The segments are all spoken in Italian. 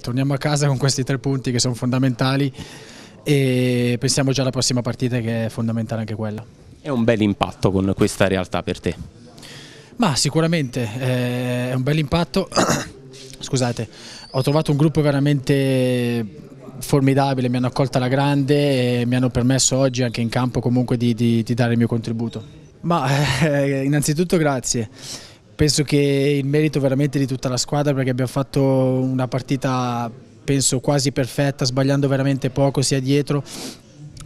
Torniamo a casa con questi tre punti che sono fondamentali e pensiamo già alla prossima partita che è fondamentale anche quella. È un bel impatto con questa realtà per te? Ma sicuramente eh, è un bel impatto. Scusate, ho trovato un gruppo veramente formidabile, mi hanno accolto alla grande e mi hanno permesso oggi anche in campo comunque di, di, di dare il mio contributo. Ma eh, innanzitutto grazie penso che il merito veramente di tutta la squadra perché abbiamo fatto una partita penso quasi perfetta, sbagliando veramente poco sia dietro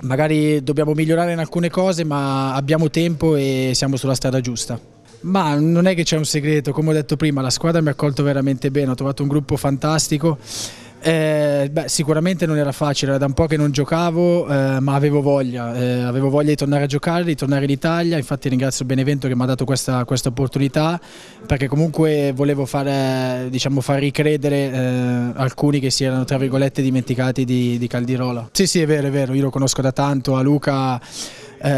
magari dobbiamo migliorare in alcune cose, ma abbiamo tempo e siamo sulla strada giusta. Ma non è che c'è un segreto, come ho detto prima, la squadra mi ha accolto veramente bene, ho trovato un gruppo fantastico. Eh, beh, sicuramente non era facile, era da un po' che non giocavo, eh, ma avevo voglia, eh, avevo voglia di tornare a giocare, di tornare in Italia, infatti ringrazio Benevento che mi ha dato questa, questa opportunità, perché comunque volevo fare, diciamo, far ricredere eh, alcuni che si erano, tra virgolette, dimenticati di, di Caldirola. Sì, sì, è vero, è vero, io lo conosco da tanto, a Luca eh,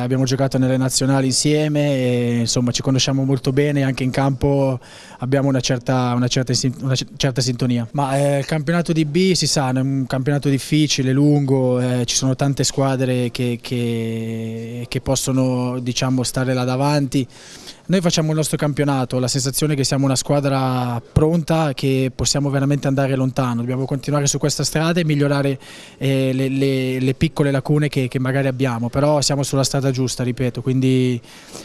abbiamo giocato nelle nazionali insieme e insomma ci conosciamo molto bene, anche in campo abbiamo una certa, una certa, una certa sintonia. Ma eh, il campionato di B si sa, è un campionato difficile, lungo, eh, ci sono tante squadre che, che, che possono diciamo, stare là davanti. Noi facciamo il nostro campionato, la sensazione che siamo una squadra pronta, che possiamo veramente andare lontano, dobbiamo continuare su questa strada e migliorare eh, le, le, le, piccole lacune che, che, magari abbiamo, però siamo sulla strada giusta, ripeto, quindi,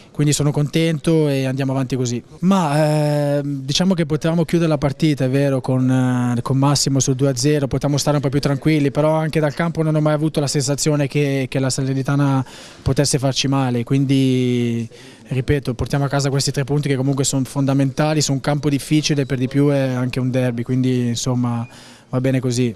quindi sono contento e andiamo avanti così. Ma eh, diciamo che potevamo chiudere la partita, è vero, con, eh, con Massimo sul 2-0, potevamo stare un po' più tranquilli, però anche dal campo non ho mai avuto la sensazione che, che la Salernitana potesse farci male, quindi ripeto, portiamo a casa questi tre punti che comunque sono fondamentali su un campo difficile, per di più è anche un derby, quindi insomma va bene così.